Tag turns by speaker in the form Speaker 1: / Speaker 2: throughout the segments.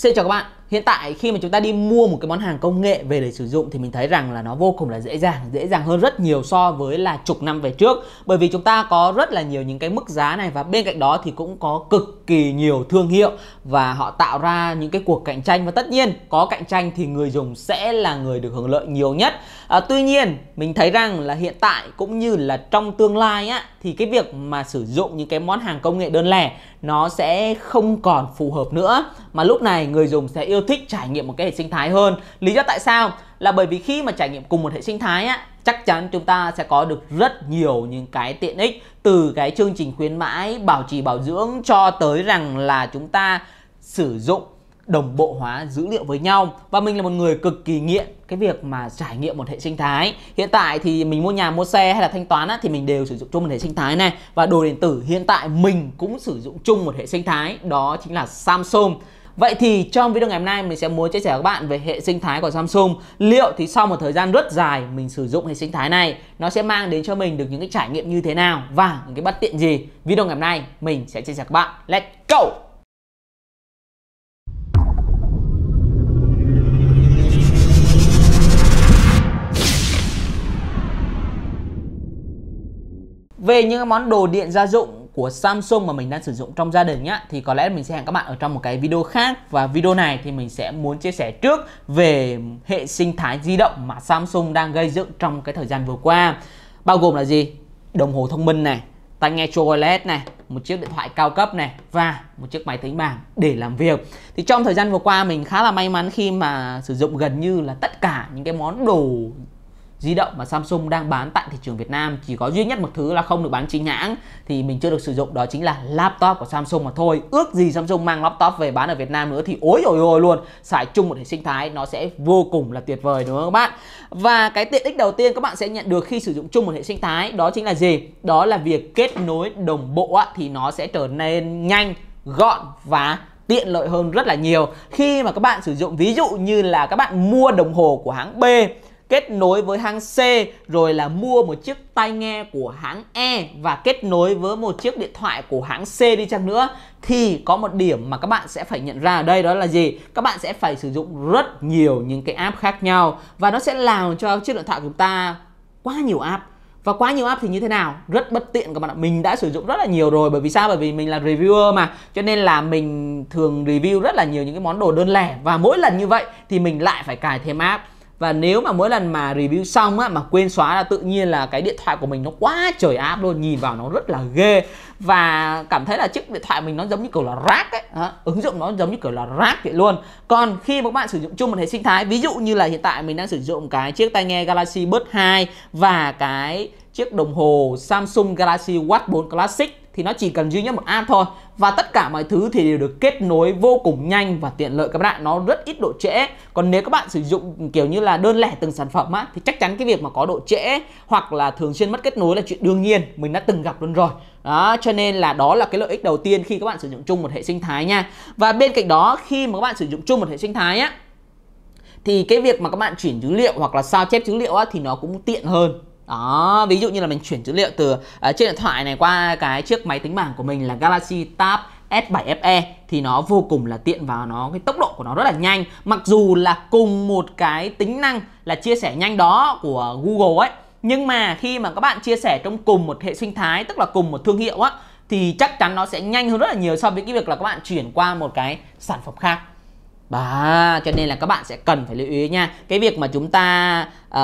Speaker 1: Xin chào các bạn hiện tại khi mà chúng ta đi mua một cái món hàng công nghệ về để sử dụng thì mình thấy rằng là nó vô cùng là dễ dàng dễ dàng hơn rất nhiều so với là chục năm về trước bởi vì chúng ta có rất là nhiều những cái mức giá này và bên cạnh đó thì cũng có cực kỳ nhiều thương hiệu và họ tạo ra những cái cuộc cạnh tranh và tất nhiên có cạnh tranh thì người dùng sẽ là người được hưởng lợi nhiều nhất à, tuy nhiên mình thấy rằng là hiện tại cũng như là trong tương lai á thì cái việc mà sử dụng những cái món hàng công nghệ đơn lẻ nó sẽ không còn phù hợp nữa mà lúc này người dùng sẽ yêu yêu thích trải nghiệm một cái hệ sinh thái hơn lý do tại sao là bởi vì khi mà trải nghiệm cùng một hệ sinh thái á chắc chắn chúng ta sẽ có được rất nhiều những cái tiện ích từ cái chương trình khuyến mãi bảo trì bảo dưỡng cho tới rằng là chúng ta sử dụng đồng bộ hóa dữ liệu với nhau và mình là một người cực kỳ nghiện cái việc mà trải nghiệm một hệ sinh thái hiện tại thì mình mua nhà mua xe hay là thanh toán á, thì mình đều sử dụng chung một hệ sinh thái này và đồ điện tử hiện tại mình cũng sử dụng chung một hệ sinh thái đó chính là Samsung Vậy thì trong video ngày hôm nay mình sẽ muốn chia sẻ các bạn về hệ sinh thái của Samsung Liệu thì sau một thời gian rất dài mình sử dụng hệ sinh thái này Nó sẽ mang đến cho mình được những cái trải nghiệm như thế nào Và những cái bất tiện gì Video ngày hôm nay mình sẽ chia sẻ các bạn Let's go! về những món đồ điện gia dụng của Samsung mà mình đang sử dụng trong gia đình nhá thì có lẽ mình sẽ hẹn các bạn ở trong một cái video khác và video này thì mình sẽ muốn chia sẻ trước về hệ sinh thái di động mà Samsung đang gây dựng trong cái thời gian vừa qua bao gồm là gì đồng hồ thông minh này tai nghe True OLED này một chiếc điện thoại cao cấp này và một chiếc máy tính bảng để làm việc thì trong thời gian vừa qua mình khá là may mắn khi mà sử dụng gần như là tất cả những cái món đồ di động mà Samsung đang bán tại thị trường Việt Nam chỉ có duy nhất một thứ là không được bán chính hãng thì mình chưa được sử dụng đó chính là laptop của Samsung mà thôi ước gì Samsung mang laptop về bán ở Việt Nam nữa thì ối rồi ôi luôn xài chung một hệ sinh thái nó sẽ vô cùng là tuyệt vời đúng không các bạn và cái tiện ích đầu tiên các bạn sẽ nhận được khi sử dụng chung một hệ sinh thái đó chính là gì đó là việc kết nối đồng bộ thì nó sẽ trở nên nhanh gọn và tiện lợi hơn rất là nhiều khi mà các bạn sử dụng ví dụ như là các bạn mua đồng hồ của hãng B kết nối với hãng C rồi là mua một chiếc tai nghe của hãng E và kết nối với một chiếc điện thoại của hãng C đi chăng nữa thì có một điểm mà các bạn sẽ phải nhận ra ở đây đó là gì? Các bạn sẽ phải sử dụng rất nhiều những cái app khác nhau và nó sẽ làm cho chiếc điện thoại của chúng ta quá nhiều app và quá nhiều app thì như thế nào rất bất tiện các bạn ạ mình đã sử dụng rất là nhiều rồi bởi vì sao bởi vì mình là reviewer mà cho nên là mình thường review rất là nhiều những cái món đồ đơn lẻ và mỗi lần như vậy thì mình lại phải cài thêm app và nếu mà mỗi lần mà review xong á mà quên xóa là tự nhiên là cái điện thoại của mình nó quá trời áp luôn nhìn vào nó rất là ghê và cảm thấy là chiếc điện thoại mình nó giống như kiểu là rác ấy à, ứng dụng nó giống như kiểu là rác vậy luôn còn khi mà các bạn sử dụng chung một hệ sinh thái ví dụ như là hiện tại mình đang sử dụng cái chiếc tai nghe Galaxy Buds 2 và cái chiếc đồng hồ Samsung Galaxy Watch 4 Classic thì nó chỉ cần duy nhất một app thôi và tất cả mọi thứ thì đều được kết nối vô cùng nhanh và tiện lợi các bạn ạ nó rất ít độ trễ còn nếu các bạn sử dụng kiểu như là đơn lẻ từng sản phẩm á thì chắc chắn cái việc mà có độ trễ hoặc là thường xuyên mất kết nối là chuyện đương nhiên mình đã từng gặp luôn rồi đó cho nên là đó là cái lợi ích đầu tiên khi các bạn sử dụng chung một hệ sinh thái nha và bên cạnh đó khi mà các bạn sử dụng chung một hệ sinh thái á thì cái việc mà các bạn chuyển dữ liệu hoặc là sao chép dữ liệu á, thì nó cũng tiện hơn đó ví dụ như là mình chuyển dữ liệu từ uh, trên điện thoại này qua cái chiếc máy tính bảng của mình là Galaxy Tab S7FE thì nó vô cùng là tiện và nó cái tốc độ của nó rất là nhanh mặc dù là cùng một cái tính năng là chia sẻ nhanh đó của Google ấy nhưng mà khi mà các bạn chia sẻ trong cùng một hệ sinh thái tức là cùng một thương hiệu á thì chắc chắn nó sẽ nhanh hơn rất là nhiều so với cái việc là các bạn chuyển qua một cái sản phẩm khác đó, cho nên là các bạn sẽ cần phải lưu ý nha Cái việc mà chúng ta uh,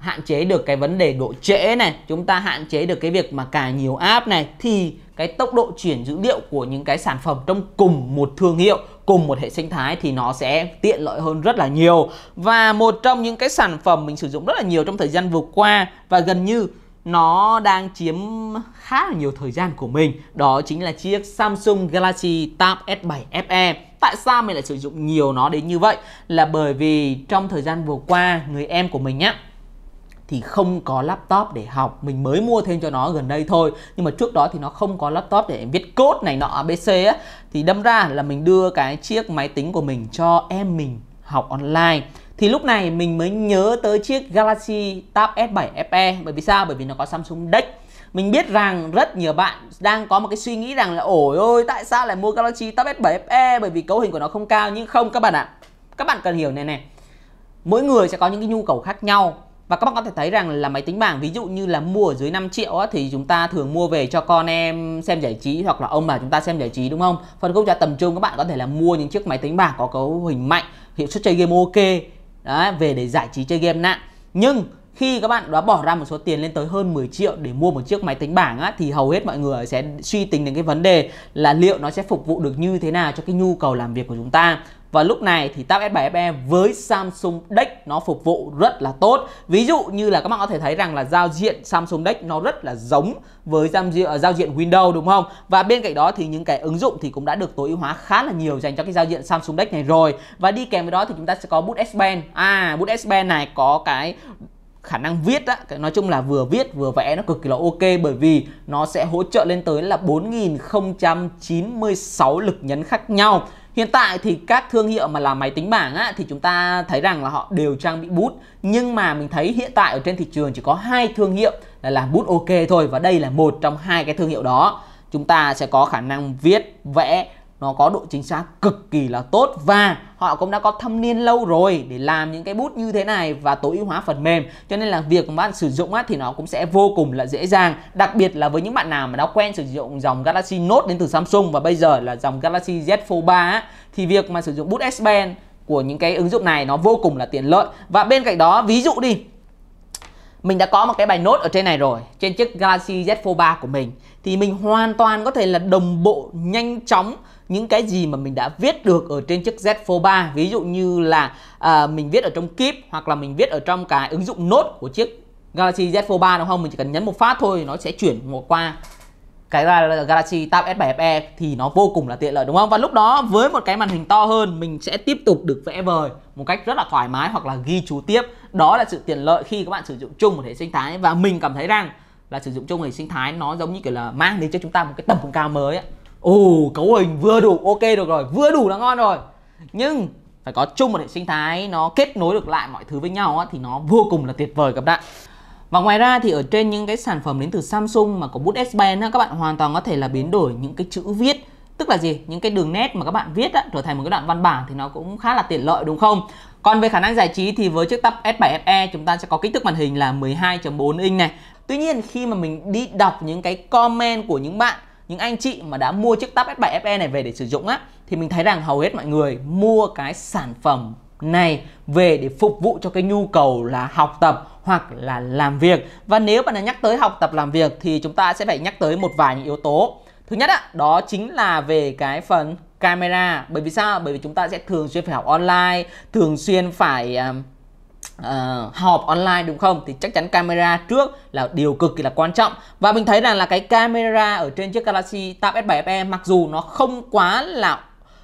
Speaker 1: hạn chế được cái vấn đề độ trễ này Chúng ta hạn chế được cái việc mà cài nhiều app này Thì cái tốc độ chuyển dữ liệu của những cái sản phẩm trong cùng một thương hiệu cùng một hệ sinh thái thì nó sẽ tiện lợi hơn rất là nhiều và một trong những cái sản phẩm mình sử dụng rất là nhiều trong thời gian vừa qua và gần như nó đang chiếm khá là nhiều thời gian của mình đó chính là chiếc Samsung Galaxy Tab S7 FE tại sao mình lại sử dụng nhiều nó đến như vậy là bởi vì trong thời gian vừa qua người em của mình nhá thì không có laptop để học mình mới mua thêm cho nó gần đây thôi nhưng mà trước đó thì nó không có laptop để viết code này nọ abc á thì đâm ra là mình đưa cái chiếc máy tính của mình cho em mình học online thì lúc này mình mới nhớ tới chiếc Galaxy Tab S7 FE bởi vì sao? Bởi vì nó có Samsung Dex. Mình biết rằng rất nhiều bạn đang có một cái suy nghĩ rằng là ôi ôi tại sao lại mua Galaxy Tab S7 FE bởi vì cấu hình của nó không cao nhưng không các bạn ạ. Các bạn cần hiểu này này. Mỗi người sẽ có những cái nhu cầu khác nhau và các bạn có thể thấy rằng là máy tính bảng ví dụ như là mua ở dưới 5 triệu á, thì chúng ta thường mua về cho con em xem giải trí hoặc là ông bà chúng ta xem giải trí đúng không? Phần công trả tầm trung các bạn có thể là mua những chiếc máy tính bảng có cấu hình mạnh, hiệu suất chơi game ok Đấy, về để giải trí chơi game nặng nhưng khi các bạn đã bỏ ra một số tiền lên tới hơn 10 triệu để mua một chiếc máy tính bảng á, thì hầu hết mọi người sẽ suy tính đến cái vấn đề là liệu nó sẽ phục vụ được như thế nào cho cái nhu cầu làm việc của chúng ta và lúc này thì Tab S7 FE với Samsung Dex nó phục vụ rất là tốt ví dụ như là các bạn có thể thấy rằng là giao diện Samsung Dex nó rất là giống với giao diện, Windows đúng không và bên cạnh đó thì những cái ứng dụng thì cũng đã được tối ưu hóa khá là nhiều dành cho cái giao diện Samsung Dex này rồi và đi kèm với đó thì chúng ta sẽ có bút S Pen à bút S Pen này có cái khả năng viết á, nói chung là vừa viết vừa vẽ nó cực kỳ là ok bởi vì nó sẽ hỗ trợ lên tới là 4096 lực nhấn khác nhau Hiện tại thì các thương hiệu mà làm máy tính bảng á, thì chúng ta thấy rằng là họ đều trang bị bút nhưng mà mình thấy hiện tại ở trên thị trường chỉ có hai thương hiệu là làm bút ok thôi và đây là một trong hai cái thương hiệu đó chúng ta sẽ có khả năng viết vẽ nó có độ chính xác cực kỳ là tốt và họ cũng đã có thâm niên lâu rồi để làm những cái bút như thế này và tối ưu hóa phần mềm cho nên là việc mà bạn sử dụng á, thì nó cũng sẽ vô cùng là dễ dàng đặc biệt là với những bạn nào mà đã quen sử dụng dòng Galaxy Note đến từ Samsung và bây giờ là dòng Galaxy Z Fold 3 thì việc mà sử dụng bút S Pen của những cái ứng dụng này nó vô cùng là tiện lợi và bên cạnh đó ví dụ đi mình đã có một cái bài nốt ở trên này rồi trên chiếc Galaxy Z Fold 3 của mình thì mình hoàn toàn có thể là đồng bộ nhanh chóng những cái gì mà mình đã viết được ở trên chiếc Z Fold 3 ví dụ như là à, mình viết ở trong Keep hoặc là mình viết ở trong cái ứng dụng Note của chiếc Galaxy Z Fold 3 đúng không? Mình chỉ cần nhấn một phát thôi nó sẽ chuyển một qua cái Galaxy Tab S7 FE thì nó vô cùng là tiện lợi đúng không? Và lúc đó với một cái màn hình to hơn mình sẽ tiếp tục được vẽ vời một cách rất là thoải mái hoặc là ghi chú tiếp. Đó là sự tiện lợi khi các bạn sử dụng chung một hệ sinh thái và mình cảm thấy rằng là sử dụng chung hệ sinh thái nó giống như kiểu là mang đến cho chúng ta một cái tầm cao mới ấy ồ cấu hình vừa đủ ok được rồi vừa đủ là ngon rồi nhưng phải có chung một hệ sinh thái nó kết nối được lại mọi thứ với nhau á, thì nó vô cùng là tuyệt vời các bạn và ngoài ra thì ở trên những cái sản phẩm đến từ Samsung mà có bút S-Pen á, các bạn hoàn toàn có thể là biến đổi những cái chữ viết tức là gì những cái đường nét mà các bạn viết á, trở thành một cái đoạn văn bản thì nó cũng khá là tiện lợi đúng không còn về khả năng giải trí thì với chiếc tab S7 FE chúng ta sẽ có kích thước màn hình là 12.4 inch này Tuy nhiên khi mà mình đi đọc những cái comment của những bạn những anh chị mà đã mua chiếc tab S7 FE này về để sử dụng á thì mình thấy rằng hầu hết mọi người mua cái sản phẩm này về để phục vụ cho cái nhu cầu là học tập hoặc là làm việc và nếu bạn đã nhắc tới học tập làm việc thì chúng ta sẽ phải nhắc tới một vài những yếu tố thứ nhất á, đó chính là về cái phần camera bởi vì sao bởi vì chúng ta sẽ thường xuyên phải học online thường xuyên phải uh, uh, họp online đúng không thì chắc chắn camera trước là điều cực kỳ là quan trọng và mình thấy rằng là cái camera ở trên chiếc Galaxy Tab S7 FE mặc dù nó không quá là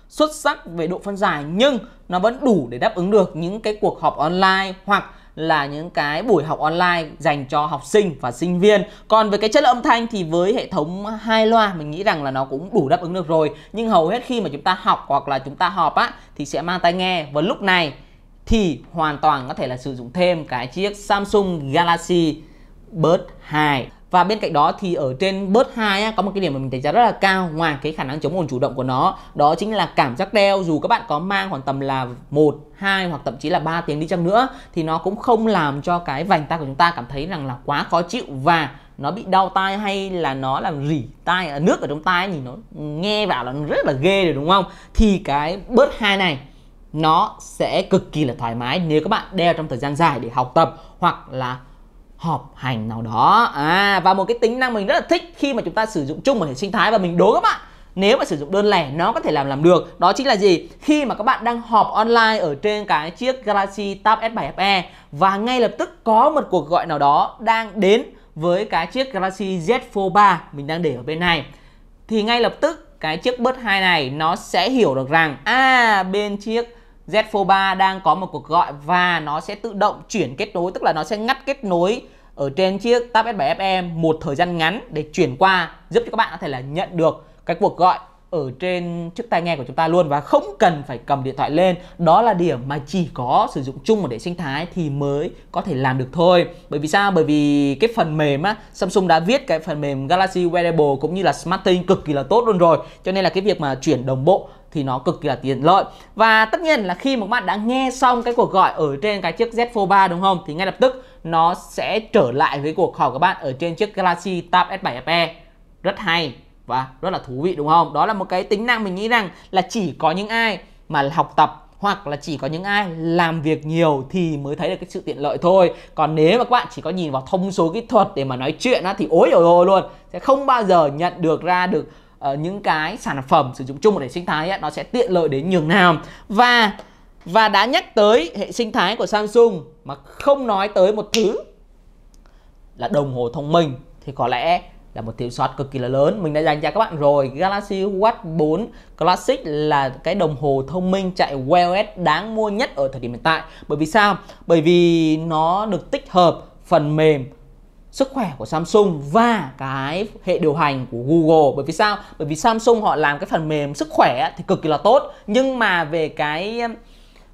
Speaker 1: xuất sắc về độ phân giải nhưng nó vẫn đủ để đáp ứng được những cái cuộc họp online hoặc là những cái buổi học online dành cho học sinh và sinh viên còn với cái chất lượng âm thanh thì với hệ thống hai loa mình nghĩ rằng là nó cũng đủ đáp ứng được rồi nhưng hầu hết khi mà chúng ta học hoặc là chúng ta họp á thì sẽ mang tai nghe và lúc này thì hoàn toàn có thể là sử dụng thêm cái chiếc Samsung Galaxy Buds 2 và bên cạnh đó thì ở trên Buds 2 á, có một cái điểm mà mình thấy giá rất là cao ngoài cái khả năng chống ồn chủ động của nó đó chính là cảm giác đeo dù các bạn có mang khoảng tầm là một 2 hoặc thậm chí là 3 tiếng đi chăng nữa thì nó cũng không làm cho cái vành tai của chúng ta cảm thấy rằng là quá khó chịu và nó bị đau tai hay là nó làm rỉ tai ở nước ở trong tai thì nó nghe vào là rất là ghê rồi đúng không thì cái bớt 2 này nó sẽ cực kỳ là thoải mái nếu các bạn đeo trong thời gian dài để học tập hoặc là họp hành nào đó à và một cái tính năng mình rất là thích khi mà chúng ta sử dụng chung một hệ sinh thái và mình đố các bạn nếu mà sử dụng đơn lẻ nó có thể làm làm được đó chính là gì khi mà các bạn đang họp online ở trên cái chiếc Galaxy Tab S7 FE và ngay lập tức có một cuộc gọi nào đó đang đến với cái chiếc Galaxy Z Fold 3 mình đang để ở bên này thì ngay lập tức cái chiếc Buds 2 này nó sẽ hiểu được rằng à bên chiếc Zfo 3 đang có một cuộc gọi và nó sẽ tự động chuyển kết nối tức là nó sẽ ngắt kết nối ở trên chiếc Tab S7 FE một thời gian ngắn để chuyển qua giúp cho các bạn có thể là nhận được cái cuộc gọi ở trên chiếc tai nghe của chúng ta luôn và không cần phải cầm điện thoại lên đó là điểm mà chỉ có sử dụng chung một hệ sinh thái thì mới có thể làm được thôi bởi vì sao bởi vì cái phần mềm á Samsung đã viết cái phần mềm Galaxy Wearable cũng như là SmartThings cực kỳ là tốt luôn rồi cho nên là cái việc mà chuyển đồng bộ thì nó cực kỳ là tiện lợi và tất nhiên là khi mà các bạn đã nghe xong cái cuộc gọi ở trên cái chiếc Z Fold 3 đúng không thì ngay lập tức nó sẽ trở lại với cuộc hỏi của bạn ở trên chiếc Galaxy Tab S7 FE rất hay và rất là thú vị đúng không đó là một cái tính năng mình nghĩ rằng là chỉ có những ai mà học tập hoặc là chỉ có những ai làm việc nhiều thì mới thấy được cái sự tiện lợi thôi còn nếu mà các bạn chỉ có nhìn vào thông số kỹ thuật để mà nói chuyện á thì ối ôi ôi luôn sẽ không bao giờ nhận được ra được Ờ, những cái sản phẩm sử dụng chung một hệ sinh thái ấy, nó sẽ tiện lợi đến nhường nào và và đã nhắc tới hệ sinh thái của Samsung mà không nói tới một thứ là đồng hồ thông minh thì có lẽ là một thiếu sót cực kỳ là lớn mình đã dành cho các bạn rồi Galaxy Watch 4 Classic là cái đồng hồ thông minh chạy Wear OS đáng mua nhất ở thời điểm hiện tại bởi vì sao bởi vì nó được tích hợp phần mềm sức khỏe của Samsung và cái hệ điều hành của Google bởi vì sao bởi vì Samsung họ làm cái phần mềm sức khỏe thì cực kỳ là tốt nhưng mà về cái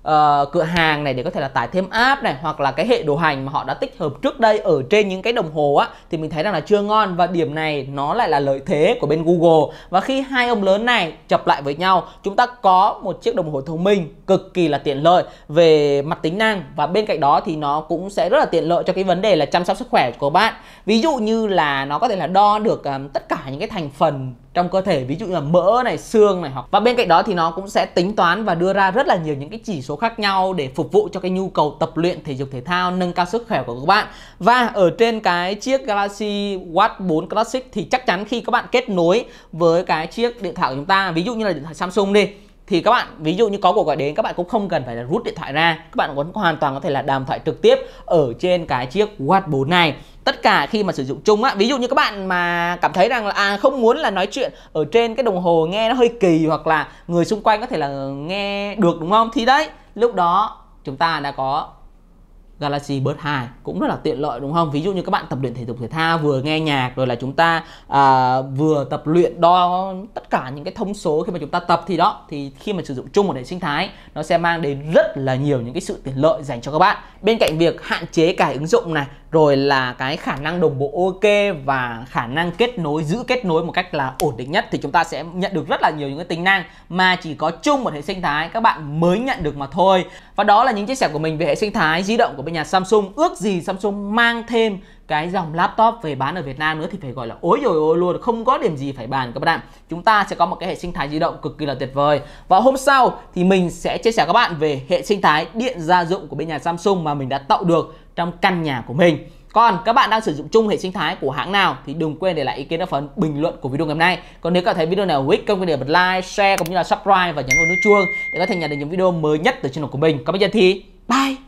Speaker 1: Ờ, cửa hàng này để có thể là tải thêm app này hoặc là cái hệ điều hành mà họ đã tích hợp trước đây ở trên những cái đồng hồ á thì mình thấy rằng là chưa ngon và điểm này nó lại là lợi thế của bên Google và khi hai ông lớn này chập lại với nhau chúng ta có một chiếc đồng hồ thông minh cực kỳ là tiện lợi về mặt tính năng và bên cạnh đó thì nó cũng sẽ rất là tiện lợi cho cái vấn đề là chăm sóc sức khỏe của bạn ví dụ như là nó có thể là đo được ờ, tất cả những cái thành phần trong cơ thể ví dụ như là mỡ này xương này hoặc và bên cạnh đó thì nó cũng sẽ tính toán và đưa ra rất là nhiều những cái chỉ số khác nhau để phục vụ cho cái nhu cầu tập luyện thể dục thể thao nâng cao sức khỏe của các bạn và ở trên cái chiếc Galaxy Watch 4 Classic thì chắc chắn khi các bạn kết nối với cái chiếc điện thoại của chúng ta ví dụ như là điện thoại Samsung đi thì các bạn ví dụ như có cuộc gọi đến các bạn cũng không cần phải là rút điện thoại ra các bạn vẫn hoàn toàn có thể là đàm thoại trực tiếp ở trên cái chiếc Watch 4 này tất cả khi mà sử dụng chung á ví dụ như các bạn mà cảm thấy rằng là à, không muốn là nói chuyện ở trên cái đồng hồ nghe nó hơi kỳ hoặc là người xung quanh có thể là nghe được đúng không thì đấy lúc đó chúng ta đã có Galaxy Buds 2 cũng rất là tiện lợi đúng không? Ví dụ như các bạn tập luyện thể dục thể thao vừa nghe nhạc rồi là chúng ta à, vừa tập luyện đo tất cả những cái thông số khi mà chúng ta tập thì đó thì khi mà sử dụng chung một hệ sinh thái nó sẽ mang đến rất là nhiều những cái sự tiện lợi dành cho các bạn. Bên cạnh việc hạn chế cài ứng dụng này rồi là cái khả năng đồng bộ ok và khả năng kết nối giữ kết nối một cách là ổn định nhất thì chúng ta sẽ nhận được rất là nhiều những cái tính năng mà chỉ có chung một hệ sinh thái các bạn mới nhận được mà thôi. Và đó là những chia sẻ của mình về hệ sinh thái di động của bên nhà Samsung. Ước gì Samsung mang thêm cái dòng laptop về bán ở Việt Nam nữa thì phải gọi là ối rồi ôi luôn, không có điểm gì phải bàn các bạn. Chúng ta sẽ có một cái hệ sinh thái di động cực kỳ là tuyệt vời. Và hôm sau thì mình sẽ chia sẻ các bạn về hệ sinh thái điện gia dụng của bên nhà Samsung mà mình đã tạo được trong căn nhà của mình. Còn các bạn đang sử dụng chung hệ sinh thái của hãng nào thì đừng quên để lại ý kiến ở phần bình luận của video ngày hôm nay. Còn nếu cảm thấy video này hữu ích, không quên để bật like, share cũng như là subscribe và nhấn vào nút chuông để có thể nhận được những video mới nhất từ channel của mình. Còn bây giờ thì bye.